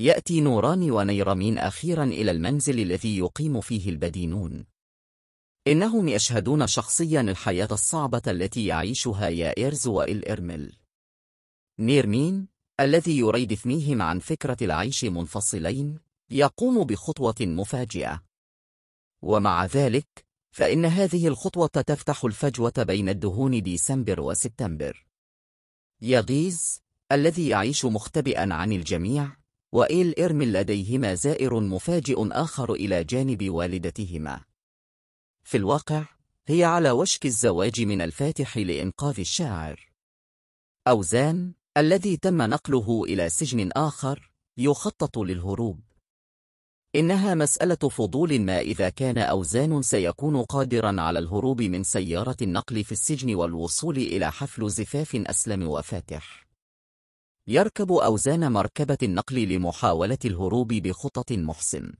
يأتي نوران ونيرمين أخيرا إلى المنزل الذي يقيم فيه البدينون إنهم يشهدون شخصيا الحياة الصعبة التي يعيشها يائرز وإلإرمل نيرمين الذي يريد اثنيهم عن فكرة العيش منفصلين يقوم بخطوة مفاجئة ومع ذلك فإن هذه الخطوة تفتح الفجوة بين الدهون ديسمبر وسبتمبر يغيز الذي يعيش مختبئا عن الجميع وإيل إرم لديهما زائر مفاجئ آخر إلى جانب والدتهما في الواقع هي على وشك الزواج من الفاتح لإنقاذ الشاعر أوزان الذي تم نقله إلى سجن آخر يخطط للهروب إنها مسألة فضول ما إذا كان أوزان سيكون قادرا على الهروب من سيارة النقل في السجن والوصول إلى حفل زفاف أسلم وفاتح يركب أوزان مركبة النقل لمحاولة الهروب بخطط محسن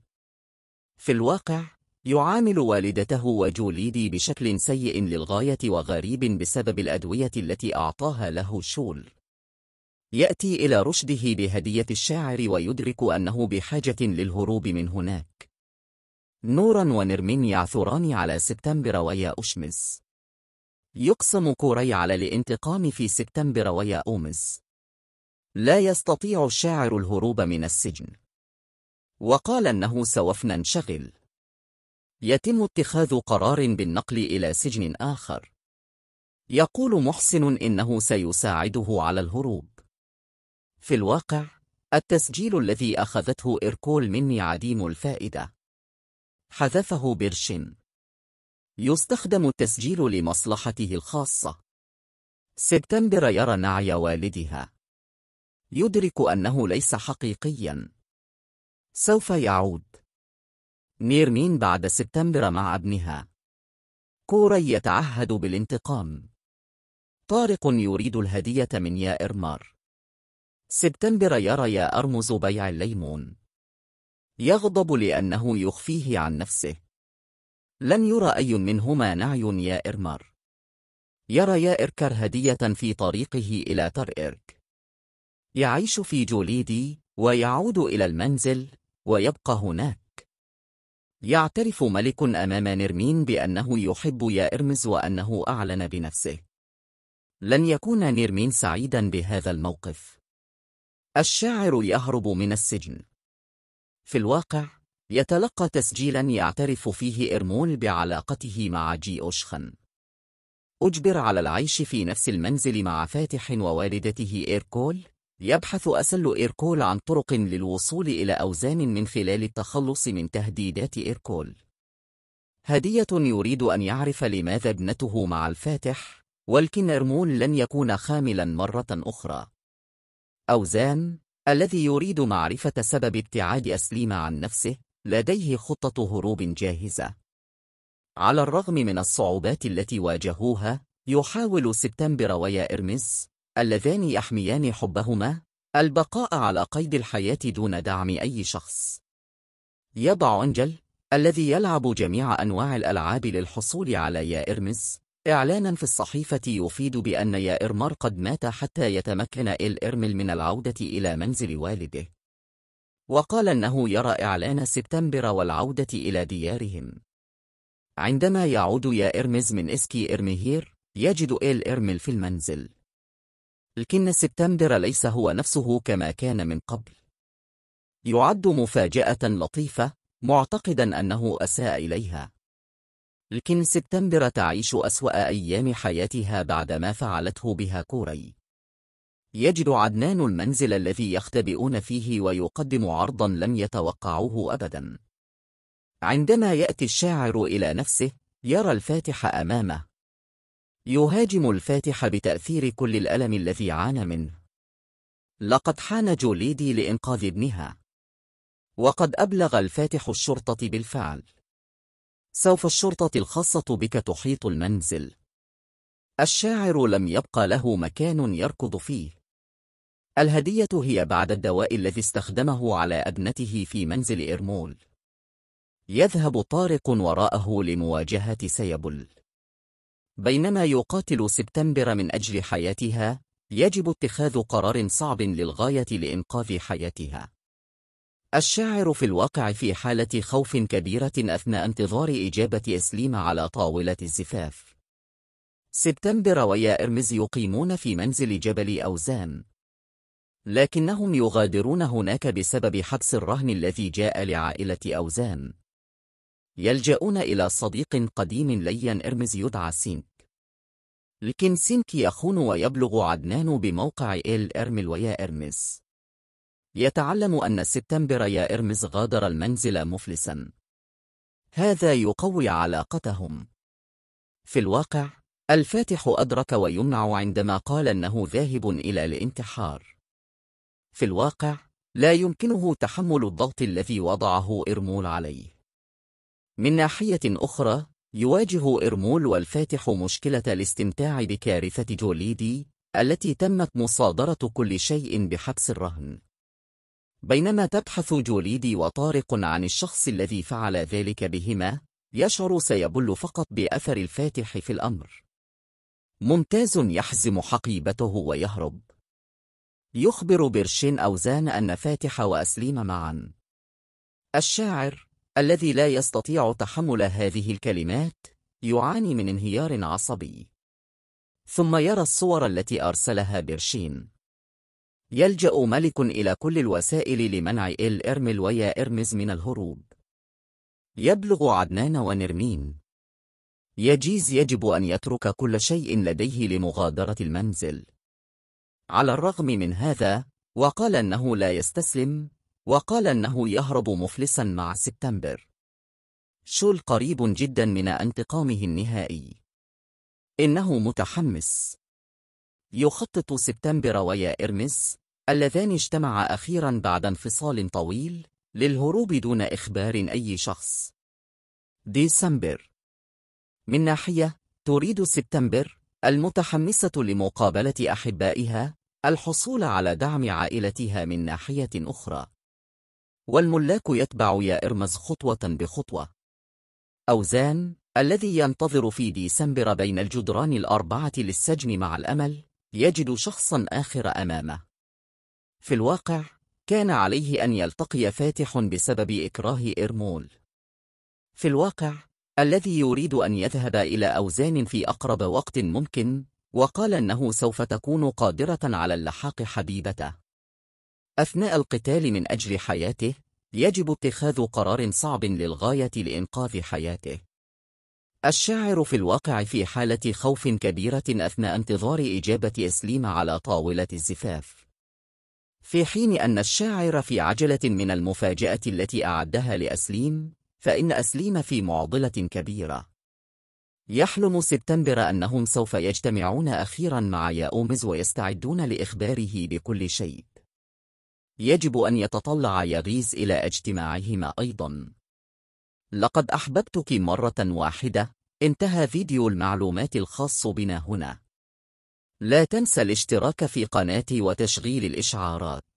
في الواقع يعامل والدته وجوليدي بشكل سيء للغاية وغريب بسبب الأدوية التي أعطاها له شول يأتي إلى رشده بهدية الشاعر ويدرك أنه بحاجة للهروب من هناك نورا ونرمين يعثران على سبتمبر ويا أشمس يقسم كوري على الانتقام في سبتمبر ويا أومس لا يستطيع الشاعر الهروب من السجن وقال أنه سوف ننشغل يتم اتخاذ قرار بالنقل إلى سجن آخر يقول محسن إنه سيساعده على الهروب في الواقع التسجيل الذي أخذته إركول مني عديم الفائدة حذفه برشن يستخدم التسجيل لمصلحته الخاصة سبتمبر يرى نعي والدها يدرك أنه ليس حقيقيا سوف يعود ميرمين بعد سبتمبر مع ابنها كوري يتعهد بالانتقام طارق يريد الهدية من يا إرمار سبتمبر يرى يا أرمز بيع الليمون يغضب لأنه يخفيه عن نفسه لن يرى أي منهما نعي يا إرمار يرى يا إركر هدية في طريقه إلى ترئرك يعيش في جوليدي ويعود إلى المنزل ويبقى هناك يعترف ملك أمام نرمين بأنه يحب يا إرمز وأنه أعلن بنفسه لن يكون نرمين سعيدا بهذا الموقف الشاعر يهرب من السجن في الواقع يتلقى تسجيلا يعترف فيه إرمول بعلاقته مع جي أوشخن أجبر على العيش في نفس المنزل مع فاتح ووالدته إيركول يبحث أسل إيركول عن طرق للوصول إلى أوزان من خلال التخلص من تهديدات إيركول. هدية يريد أن يعرف لماذا ابنته مع الفاتح، والكنرمون لن يكون خاملا مرة أخرى. أوزان، الذي يريد معرفة سبب ابتعاد أسليم عن نفسه، لديه خطة هروب جاهزة. على الرغم من الصعوبات التي واجهوها، يحاول سبتمبر ويا إرمز اللذان يحميان حبهما البقاء على قيد الحياة دون دعم أي شخص يضع أنجل الذي يلعب جميع أنواع الألعاب للحصول على يا إرمس إعلانا في الصحيفة يفيد بأن يا إرمر قد مات حتى يتمكن إل إرمل من العودة إلى منزل والده وقال أنه يرى إعلان سبتمبر والعودة إلى ديارهم عندما يعود يا إرمز من إسكي إرمهير يجد إل إرمل في المنزل لكن سبتمبر ليس هو نفسه كما كان من قبل يعد مفاجأة لطيفة معتقدا أنه أساء إليها لكن سبتمبر تعيش أسوأ أيام حياتها بعدما فعلته بها كوري يجد عدنان المنزل الذي يختبئون فيه ويقدم عرضا لم يتوقعوه أبدا عندما يأتي الشاعر إلى نفسه يرى الفاتح أمامه يهاجم الفاتح بتأثير كل الألم الذي عانى منه لقد حان جوليدي لإنقاذ ابنها وقد أبلغ الفاتح الشرطة بالفعل سوف الشرطة الخاصة بك تحيط المنزل الشاعر لم يبقى له مكان يركض فيه الهدية هي بعد الدواء الذي استخدمه على ابنته في منزل إرمول يذهب طارق وراءه لمواجهة سيبل بينما يقاتل سبتمبر من أجل حياتها يجب اتخاذ قرار صعب للغاية لإنقاذ حياتها الشاعر في الواقع في حالة خوف كبيرة أثناء انتظار إجابة إسليم على طاولة الزفاف سبتمبر ويا إرمز يقيمون في منزل جبل أوزان لكنهم يغادرون هناك بسبب حبس الرهن الذي جاء لعائلة أوزان يلجأون إلى صديق قديم لين إرمز يدعى سينك لكن سينك يخون ويبلغ عدنان بموقع إل إرمل ويا إرمز يتعلم أن سبتمبر يا إرمز غادر المنزل مفلسا هذا يقوي علاقتهم في الواقع الفاتح أدرك ويمنع عندما قال أنه ذاهب إلى الانتحار في الواقع لا يمكنه تحمل الضغط الذي وضعه إرمول عليه من ناحية أخرى، يواجه إرمول والفاتح مشكلة الاستمتاع بكارثة جوليدي التي تمت مصادرة كل شيء بحبس الرهن. بينما تبحث جوليدي وطارق عن الشخص الذي فعل ذلك بهما، يشعر سيبل فقط بأثر الفاتح في الأمر. ممتاز يحزم حقيبته ويهرب. يخبر برشين أوزان أن فاتح وأسليم معا. الشاعر الذي لا يستطيع تحمل هذه الكلمات يعاني من انهيار عصبي ثم يرى الصور التي أرسلها بيرشين يلجأ ملك إلى كل الوسائل لمنع إرمل ويا إرمز من الهروب يبلغ عدنان ونرمين يجيز يجب أن يترك كل شيء لديه لمغادرة المنزل على الرغم من هذا وقال أنه لا يستسلم وقال أنه يهرب مفلسا مع سبتمبر شول قريب جدا من انتقامه النهائي إنه متحمس يخطط سبتمبر ويا إرمس اللذان اجتمعا أخيرا بعد انفصال طويل للهروب دون إخبار أي شخص ديسمبر من ناحية تريد سبتمبر المتحمسة لمقابلة أحبائها الحصول على دعم عائلتها من ناحية أخرى والملاك يتبع يا إرمز خطوة بخطوة أوزان الذي ينتظر في ديسمبر بين الجدران الأربعة للسجن مع الأمل يجد شخصا آخر أمامه في الواقع كان عليه أن يلتقي فاتح بسبب إكراه إرمول في الواقع الذي يريد أن يذهب إلى أوزان في أقرب وقت ممكن وقال أنه سوف تكون قادرة على اللحاق حبيبته أثناء القتال من أجل حياته يجب اتخاذ قرار صعب للغاية لإنقاذ حياته الشاعر في الواقع في حالة خوف كبيرة أثناء انتظار إجابة إسليم على طاولة الزفاف في حين أن الشاعر في عجلة من المفاجأة التي أعدها لأسليم فإن أسليم في معضلة كبيرة يحلم سبتمبر أنهم سوف يجتمعون أخيرا مع ياؤمز ويستعدون لإخباره بكل شيء يجب أن يتطلع يغيز إلى اجتماعهما أيضا لقد أحببتك مرة واحدة انتهى فيديو المعلومات الخاص بنا هنا لا تنسى الاشتراك في قناتي وتشغيل الإشعارات